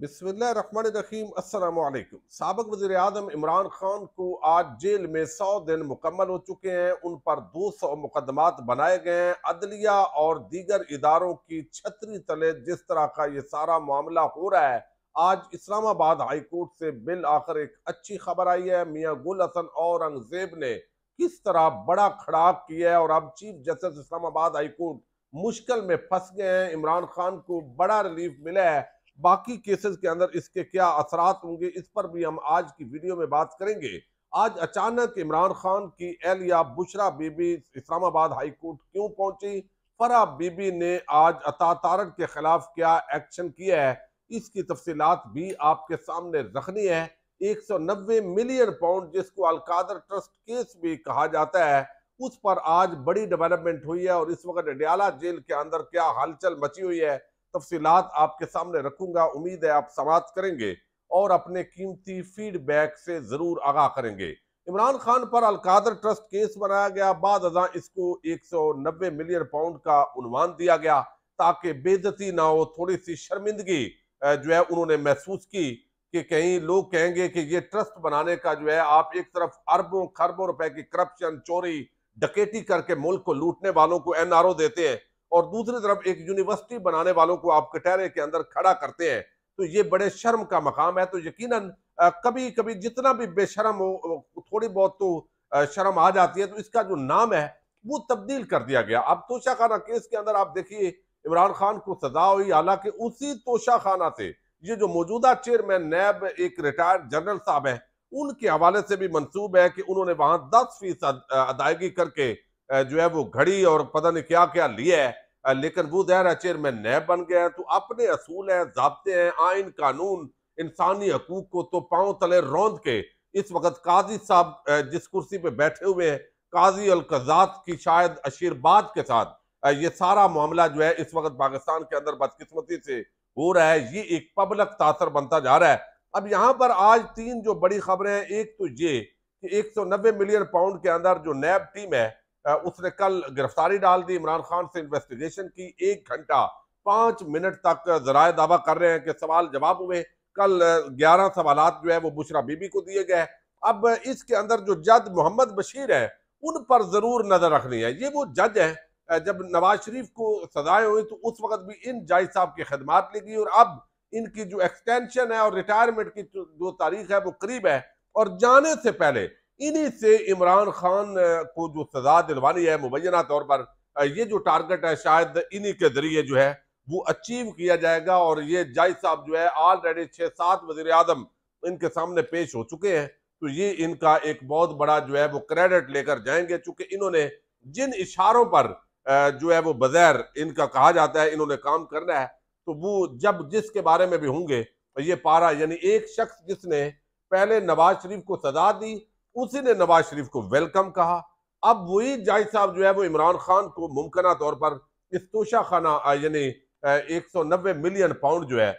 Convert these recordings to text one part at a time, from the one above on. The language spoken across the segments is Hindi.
बिस्मिल्लाम असलकुम सबक वजीर अजम इमरान खान को आज जेल में सौ दिन मुकम्मल हो चुके हैं उन पर दो सौ मुकदमात बनाए गए हैं अदलिया और दीगर इदारों की छतरी तले जिस तरह का ये सारा मामला हो रहा है आज इस्लामाबाद हाई कोर्ट से बिल आखिर एक अच्छी खबर आई है मियाँ गुल हसन औरंगजेब ने किस तरह बड़ा खड़ाक किया है और अब chief justice Islamabad high court मुश्किल में फंस गए हैं इमरान खान को बड़ा रिलीफ मिला है बाकी केसेस के अंदर इसके क्या असरात होंगे इस पर भी हम आज की वीडियो में बात करेंगे आज अचानक इमरान खान की एहलिया बुशरा बीबी इस्लामाबाद हाई कोर्ट क्यों पहुंची फरा बीबी ने आज अता के खिलाफ क्या एक्शन किया है इसकी तफसीलात भी आपके सामने रखनी है 190 मिलियन पाउंड जिसको अलकादर ट्रस्ट केस भी कहा जाता है उस पर आज बड़ी डेवलपमेंट हुई है और इस वक्त अडियाला जेल के अंदर क्या हलचल मची हुई है तफसीत आपके सामने रखूंगा उम्मीद है आप समाप्त करेंगे और अपने कीमती फीडबैक से ज़रूर आगाह करेंगे इमरान खान पर अलकादर ट्रस्ट केस बनाया गया बाद अजा इसको 190 मिलियन पाउंड का उनवान दिया गया ताकि बेजती ना हो थोड़ी सी शर्मिंदगी जो है उन्होंने महसूस की कि कहीं लोग कहेंगे कि ये ट्रस्ट बनाने का जो है आप एक तरफ अरबों खरबों रुपए की करप्शन चोरी डकेटी करके मुल्क को लूटने वालों को एनआरओ देते हैं और दूसरी तरफ एक यूनिवर्सिटी बनाने वालों को आप कटहरे के अंदर खड़ा करते हैं तो ये बड़े शर्म का मकाम है तो यकीन कभी कभी जितना भी बेशरम हो थोड़ी बहुत तो शर्म आ जाती है तो इसका जो नाम है वो तब्दील कर दिया गया अब तोशा खाना केस के अंदर आप देखिए इमरान खान को सजा हुई हालांकि उसी तोशा खाना से ये जो मौजूदा चेयरमैन नैब एक रिटायर्ड जनरल साहब हैं उनके हवाले से भी मंसूब है कि उन्होंने वहां दस फीसद अदायगी करके जो है वो घड़ी और पता नहीं क्या क्या लिया है लेकिन वो है चेयरमैन नैब बन गया है तो अपने असूल हैं जबते हैं आइन कानून इंसानी हकूक को तो पाँव तले रौंद के इस वक्त काजी साहब जिस कुर्सी पर बैठे हुए हैं काजी अलकजात की शायद आशीर्वाद के साथ ये सारा मामला जो है इस वक्त पाकिस्तान के अंदर बदकिस्मती से हो रहा है ये एक पब्लिक तासर बनता जा रहा है अब यहाँ पर आज तीन जो बड़ी खबरें हैं एक तो ये कि 190 मिलियन पाउंड के अंदर जो नैब टीम है उसने कल गिरफ्तारी डाल दी इमरान खान से इन्वेस्टिगेशन की एक घंटा पाँच मिनट तक जराए दावा कर रहे हैं कि सवाल जवाब हुए कल ग्यारह सवाल जो है वो बुशरा बीबी को दिए गए अब इसके अंदर जो जज मोहम्मद बशीर है उन पर ज़रूर नज़र रखनी है ये वो जज है जब नवाज शरीफ को सजाएं हुई तो उस वक्त भी इन जाय साहब की खदमात गई और अब इनकी जो एक्सटेंशन है और रिटायरमेंट की जो तारीख है वो करीब है और जाने से पहले इन्हीं से इमरान खान को जो सजा दिलवानी है मुबैना तौर पर ये जो टारगेट है शायद इन्हीं के जरिए जो है वो अचीव किया जाएगा और ये जाय साहब जो है ऑलरेडी छः सात वजीर अजम इनके सामने पेश हो चुके हैं तो ये इनका एक बहुत बड़ा जो है वो क्रेडिट लेकर जाएंगे चूंकि इन्होंने जिन इशारों पर जो है वो बगैर इनका कहा जाता है इन्होंने काम करना है तो वो जब जिसके बारे में भी होंगे ये पारा यानी एक शख्स जिसने पहले नवाज शरीफ को सजा दी उसी ने नवाज शरीफ को वेलकम कहा अब वही जाय साहब जो है वो इमरान खान को मुमकिन तौर पर इस तोशा खाना यानी एक सौ नब्बे मिलियन पाउंड जो है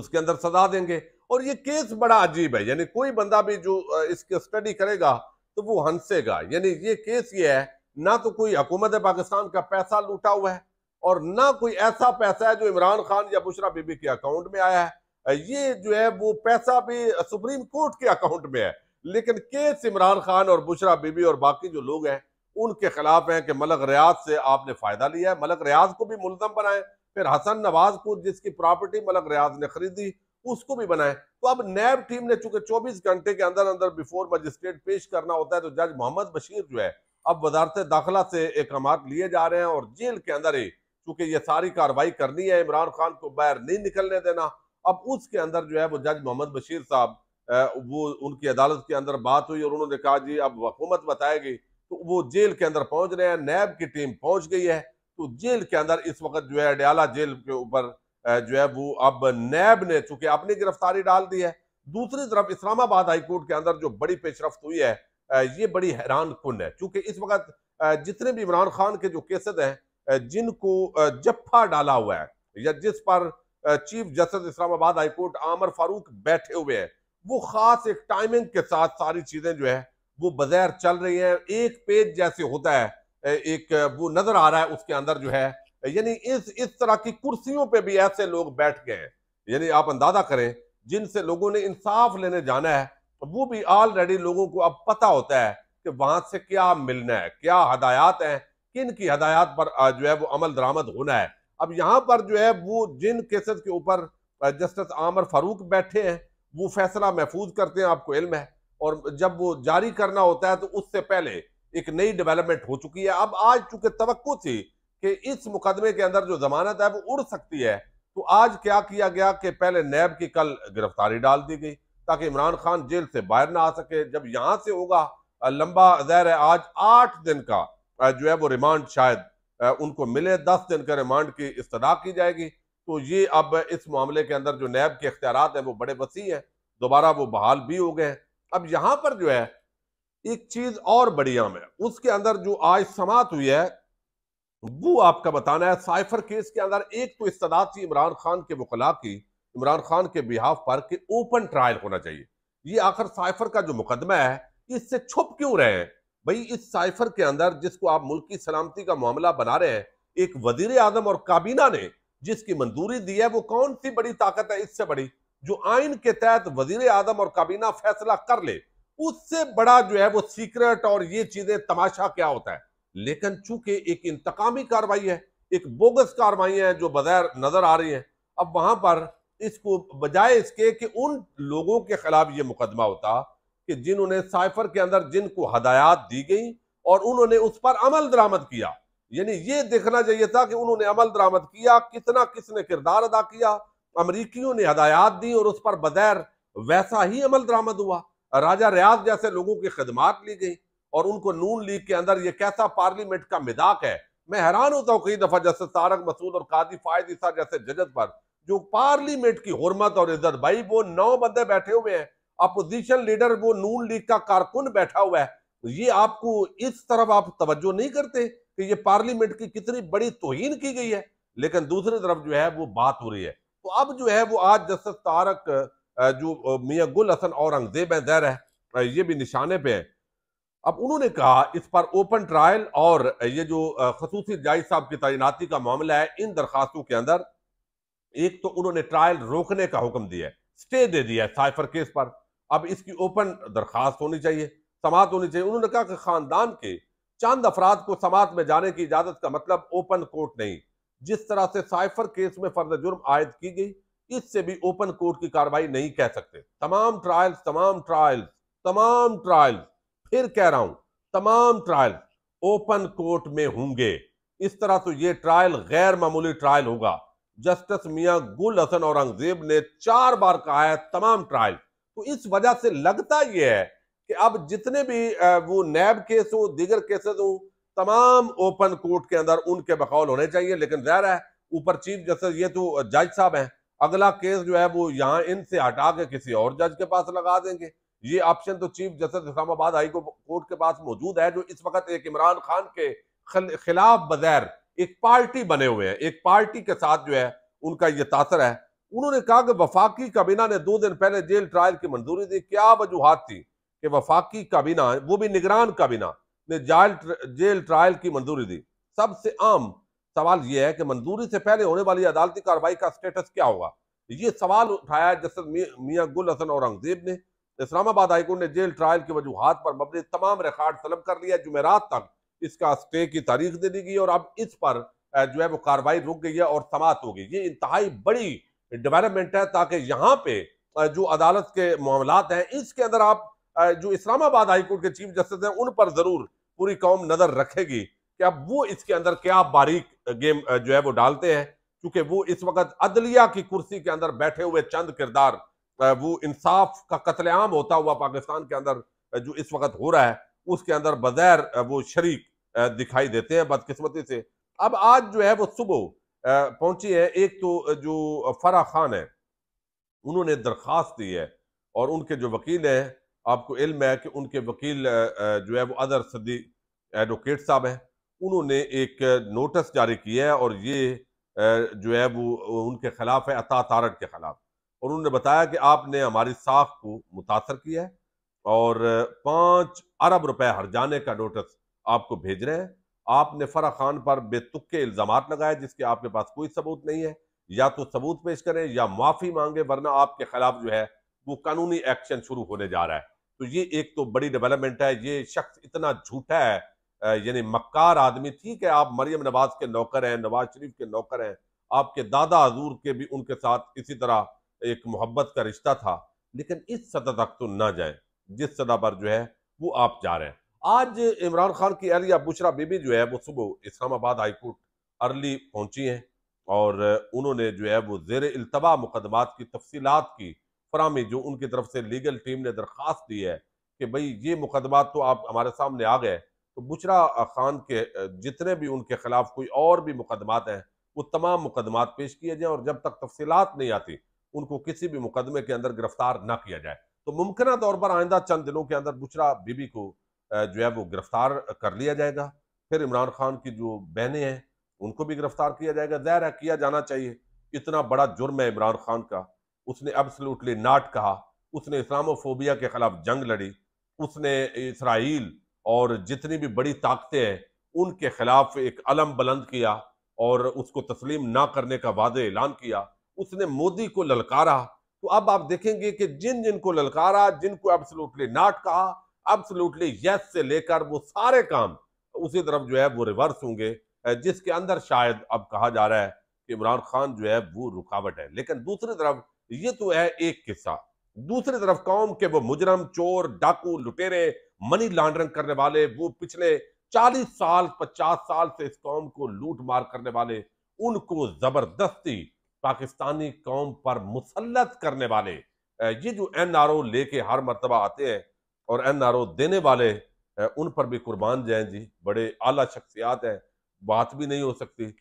उसके अंदर सजा देंगे और ये केस बड़ा अजीब है यानी कोई बंदा भी जो इसके स्टडी करेगा तो वो हंसेगा यानी ये केस ये है ना तो कोई हुकूमत पाकिस्तान का पैसा लूटा हुआ है और ना कोई ऐसा पैसा है जो इमरान खान या बुशरा बीबी के अकाउंट में आया है ये जो है वो पैसा भी सुप्रीम कोर्ट के अकाउंट में है लेकिन केस इमरान खान और बुशरा बीबी और बाकी जो लोग हैं उनके खिलाफ हैं कि मलक रियाज से आपने फ़ायदा लिया है मलक रियाज को भी मुलजम बनाए फिर हसन नवाज को जिसकी प्रॉपर्टी मलक रियाज ने खरीदी उसको भी बनाए तो अब नैब टीम ने चूंकि 24 घंटे के अंदर अंदर बिफोर मजिस्ट्रेट पेश करना होता है तो जज मोहम्मद बशीर जो है अब वजारत दाखिला से इकदाम लिए जा रहे हैं और जेल के अंदर ही चूंकि ये सारी कार्रवाई करनी है इमरान खान को बाहर नहीं निकलने देना अब उसके अंदर जो है वो जज मोहम्मद बशीर साहब वो उनकी अदालत के अंदर बात हुई और उन्होंने कहा जी अब हुकूमत बताएगी तो वो जेल के अंदर पहुंच रहे हैं नैब की टीम पहुंच गई है तो जेल के अंदर इस वक्त जो है अडयाला जेल के ऊपर जो है वो अब नैब ने चूंकि अपनी गिरफ्तारी डाल दी है दूसरी तरफ इस्लामाबाद हाईकोर्ट के अंदर जो बड़ी पेशरफ हुई है ये बड़ी हैरान कन है चूंकि इस वक्त जितने भी इमरान खान के जो केसेस हैं जिनको जफ्फा डाला हुआ है या जिस पर चीफ जस्टिस इस्लामाबाद हाईकोर्ट आमर फारूक बैठे हुए हैं वो खास एक टाइमिंग के साथ सारी चीज़ें जो है वो बज़ैर चल रही है एक पेज जैसे होता है एक वो नज़र आ रहा है उसके अंदर जो है यानी इस इस तरह की कुर्सियों पे भी ऐसे लोग बैठ गए हैं यानी आप अंदाज़ा करें जिनसे लोगों ने इंसाफ लेने जाना है वो भी ऑलरेडी लोगों को अब पता होता है कि वहां से क्या मिलना है क्या हदायत है किन की हदायत पर जो है वो अमल दरामद होना है अब यहाँ पर जो है वो जिन केसेस के ऊपर जस्टिस आमर फारूक बैठे हैं वो फैसला महफूज करते हैं आपको इल्म है और जब वो जारी करना होता है तो उससे पहले एक नई डेवलपमेंट हो चुकी है अब आज चूंकि तो थी कि इस मुकदमे के अंदर जो जमानत है वो उड़ सकती है तो आज क्या किया गया कि पहले नैब की कल गिरफ्तारी डाल दी गई ताकि इमरान खान जेल से बाहर ना आ सके जब यहाँ से होगा लंबा जहर है आज आठ दिन का जो है वो रिमांड शायद उनको मिले दस दिन का रिमांड की इस्तः की जाएगी तो ये अब इस मामले के अंदर जो नैब के अख्तियार हैं वो बड़े वसी हैं दोबारा वो बहाल भी हो गए हैं अब यहाँ पर जो है एक चीज़ और बड़ी में उसके अंदर जो आज समात हुई है वो आपका बताना है साइफर केस के अंदर एक तो इस्तात थी इमरान खान के वकला की इमरान खान के बिहाफ पर कि ओपन ट्रायल होना चाहिए ये आखिर साइफर का जो मुकदमा है इससे छुप क्यों रहे हैं भाई इस साइफर के अंदर जिसको आप मुल्क की सलामती का मामला बना रहे हैं एक वजीर आजम और काबीना ने जिसकी मंजूरी दी है वो कौन सी बड़ी ताकत है इससे बड़ी जो आइन के तहत वजीर आजम और काबीना फैसला कर ले उससे बड़ा जो है वो सीक्रेट और ये चीजें तमाशा क्या होता है लेकिन चूंकि एक इंतकामी कार्रवाई है एक बोगस कार्रवाई है जो बगैर नजर आ रही है अब वहां पर इसको बजाय इसके कि उन लोगों के खिलाफ ये मुकदमा होता कि जिन्होंने साइफर के अंदर जिनको हदायत दी गई और उन्होंने उस पर अमल दरामद किया यानी ये देखना चाहिए था कि उन्होंने अमल दरामद किया कितना किसने किरदार अदा किया अमरीकियों ने हदायत दी और उस पर बगैर वैसा ही अमल दरामद हुआ राजा रियाज जैसे लोगों की खदमात ली गई और उनको नून लीग के अंदर ये कैसा पार्लियामेंट का मिदाक है मैं हैरान होता हूँ कई दफ़ा जैसे तारक मसूद और कादी फायद ईसा जैसे जजत पर जो पार्लियामेंट की हरमत और इज्जत भाई वो नौ बंदे बैठे हुए हैं अपोजिशन लीडर वो नून लीग का कारकुन बैठा हुआ है ये आपको इस तरफ आप तवज्जो नहीं करते कि ये पार्लियामेंट की कितनी बड़ी तोहन की गई है लेकिन दूसरी तरफ जो है वो बात हो रही है तो अब जो है वो आज जस्टिस तारक जो मियाँ गुल हसन औरंगजेब हैं जहर है ये भी निशाने पे है अब उन्होंने कहा इस पर ओपन ट्रायल और ये जो खसूस जायज साहब की तैनाती का मामला है इन दरखास्तों के अंदर एक तो उन्होंने ट्रायल रोकने का हुक्म दिया है स्टे दे दिया है साइफर केस पर अब इसकी ओपन दरखास्त होनी चाहिए समाप्त होनी चाहिए उन्होंने कहा कि खानदान के चंद अफराद को समात में जाने की इजाजत का मतलब ओपन कोर्ट नहीं जिस तरह से साइफर केस में फर्द जुर्म आयद की गई इससे भी ओपन कोर्ट की कार्रवाई नहीं कह सकते तमाम ट्रायल्स तमाम ट्रायल्स तमाम ट्रायल्स फिर कह रहा हूं तमाम ट्रायल्स ओपन कोर्ट में होंगे इस तरह तो ये ट्रायल गैर मामूली ट्रायल होगा जस्टिस मियां गुल हसन औरंगजेब ने चार बार कहा है तमाम ट्रायल तो इस वजह से लगता यह है कि अब जितने भी वो नैब केस हो दीगर केसेस हो तमाम ओपन कोर्ट के अंदर उनके बकौल होने चाहिए लेकिन जहर है ऊपर चीफ जस्टिस ये तो जज साहब हैं अगला केस जो है वो यहाँ इनसे हटा के किसी और जज के पास लगा देंगे ये ऑप्शन तो chief justice Islamabad high court के पास मौजूद है जो इस वक्त एक इमरान खान के खिलाफ बगैर एक पार्टी बने हुए हैं एक पार्टी के साथ जो है उनका ये तासर है उन्होंने कहा कि वफाकी काबीना ने दो दिन पहले जेल ट्रायल की मंजूरी दी क्या वजूहत थी कि वफाकी काबीना वो भी निगरान काबीना ने जाल जेल ट्रायल की मंजूरी दी सबसे आम सवाल यह है कि मंजूरी से पहले होने वाली अदालती कार्रवाई का स्टेटस क्या होगा ये सवाल उठाया जस्टिस मियाँ गुल हसन औरंगजेब ने इस्लामाबाद हाईकोर्ट ने जेल ट्रायल की वजूहत पर मबनी तमाम रिकॉर्ड तलब कर लिया जुमेरात तक इसका स्टे की तारीख दे दी गई और अब इस पर जो है वो कार्रवाई रुक गई है और समाप्त हो गई ये इंतहाई बड़ी डेवलपमेंट है ताकि यहाँ पे जो अदालत के मामला हैं इसके अंदर आप जो इस्लामाबाद हाईकोर्ट के चीफ जस्टिस हैं उन पर जरूर पूरी कौम नजर रखेगी कि अब वो इसके अंदर क्या बारीक गेम जो है वो डालते हैं क्योंकि वो इस वक्त अदलिया की कुर्सी के अंदर बैठे हुए चंद किरदार वो इंसाफ का कत्लेआम होता हुआ पाकिस्तान के अंदर जो इस वक्त हो रहा है उसके अंदर बगैर वो शरीक दिखाई देते हैं बदकिस्मती से अब आज जो है वो सुबह पहुंची है एक तो जो फरा खान है उन्होंने दरख्वास्त दी है और उनके जो वकील हैं आपको इल्म है कि उनके वकील जो है वो अदर सदी एडवोकेट साहब हैं उन्होंने एक नोटिस जारी किया है और ये जो है वो उनके ख़िलाफ़ है अता तारट के ख़िलाफ़ और उन्होंने बताया कि आपने हमारी साख को मुतासर किया है और पाँच अरब रुपए हर जाने का नोटिस आपको भेज रहे हैं आपने फरा खान पर बेतुके इल्ज़ाम लगाए जिसके आपके पास कोई सबूत नहीं है या तो सबूत पेश करें या माफ़ी मांगे वरना आपके खिलाफ जो है वो कानूनी एक्शन शुरू होने जा रहा है तो ये एक तो बड़ी डेवलपमेंट है ये शख्स इतना झूठा है यानी मक्कार आदमी ठीक है आप मरियम नवाज के नौकर हैं नवाज शरीफ के नौकर हैं आपके दादा हजूर के भी उनके साथ इसी तरह एक मोहब्बत का रिश्ता था लेकिन इस सतह तक तो ना जाए जिस सतह पर जो है वो आप जा रहे हैं आज इमरान खान की अहलिया बुशरा बीबी जो है वो सुबह इस्लामाबाद हाईकोर्ट अर्ली पहुंची हैं और उन्होंने जो है वो जेर अल्तवा मुकदमात की तफसीत की फरामी जो उनकी तरफ से लीगल टीम ने दरख्वास्त दी है कि भाई ये मुकदमा तो आप हमारे सामने आ गए तो बुचरा खान के जितने भी उनके खिलाफ कोई और भी मुकदमात हैं वो तमाम मुकदमात पेश किए जाएँ और जब तक तफसीत नहीं आती उनको किसी भी मुकदमे के अंदर गिरफ्तार ना किया जाए तो मुमकिन तौर पर आइंदा चंद दिनों के अंदर बुचरा बीबी को जो है वो गिरफ्तार कर लिया जाएगा फिर इमरान खान की जो बहनें हैं उनको भी गिरफ्तार किया जाएगा ज़ाहिर किया जाना चाहिए इतना बड़ा जुर्म है इमरान खान का उसने अब्सोल्युटली नाट कहा उसने इस्लामोफोबिया के खिलाफ जंग लड़ी उसने इसराइल और जितनी भी बड़ी ताकतें हैं उनके खिलाफ एक अलम बुलंद किया और उसको तस्लीम ना करने का वाद ऐलान किया उसने मोदी को ललकारा तो अब आप देखेंगे कि जिन जिन को ललकारा जिनको एब्सोल्युटली नाट कहा एब्सोल्युटली यस से लेकर वो सारे काम उसी तरफ जो है वो रिवर्स होंगे जिसके अंदर शायद अब कहा जा रहा है कि इमरान खान जो है वो रुकावट है लेकिन दूसरी तरफ ये तो है एक किस्सा दूसरी तरफ कौम के वो मुजरम चोर डाकू लुटेरे मनी लॉन्ड्रिंग करने वाले वो पिछले चालीस साल पचास साल से इस कौम को लूट मार करने वाले उनको जबरदस्ती पाकिस्तानी कौम पर मुसलत करने वाले ये जो एन आर ओ लेके हर मरतबा आते हैं और एन आर ओ देने वाले उन पर भी कुर्बान जाए जी बड़े आला शख्सियात हैं बात भी नहीं हो सकती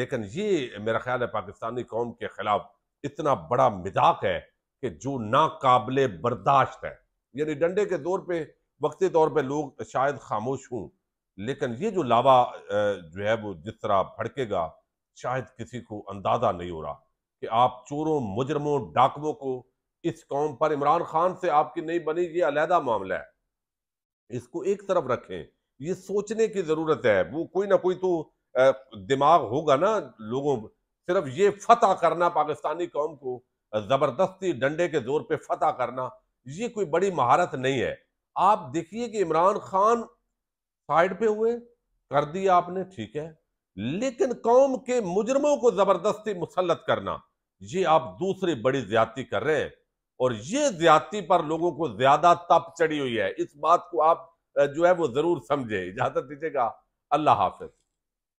लेकिन ये मेरा ख्याल है पाकिस्तानी कौम के खिलाफ इतना बड़ा मिजाक है कि जो नाकबले बर्दाश्त है यानी डंडे के दौर पर वक्ती तौर पर लोग शायद खामोश हों लेकिन ये जो लावा जो है वो जिस तरह भड़केगा शायद किसी को अंदाज़ा नहीं हो रहा कि आप चोरों मुजरमों डाकुओं को इस कौम पर इमरान खान से आपकी नहीं बनी ये अलहदा मामला है इसको एक तरफ रखें ये सोचने की ज़रूरत है वो कोई ना कोई तो दिमाग होगा ना लोगों सिर्फ ये फतह करना पाकिस्तानी कौम को ज़बरदस्ती डंडे के जोर पर फतह करना ये कोई बड़ी महारत नहीं है आप देखिए कि इमरान खान साइड पे हुए कर दिया आपने ठीक है लेकिन कौम के मुजरमों को ज़बरदस्ती मुसलत करना ये आप दूसरी बड़ी ज्यादती कर रहे हैं और ये ज्यादती पर लोगों को ज़्यादा तप चढ़ी हुई है इस बात को आप जो है वो ज़रूर समझे इजाज़त दीजिएगा अल्लाह हाफिज़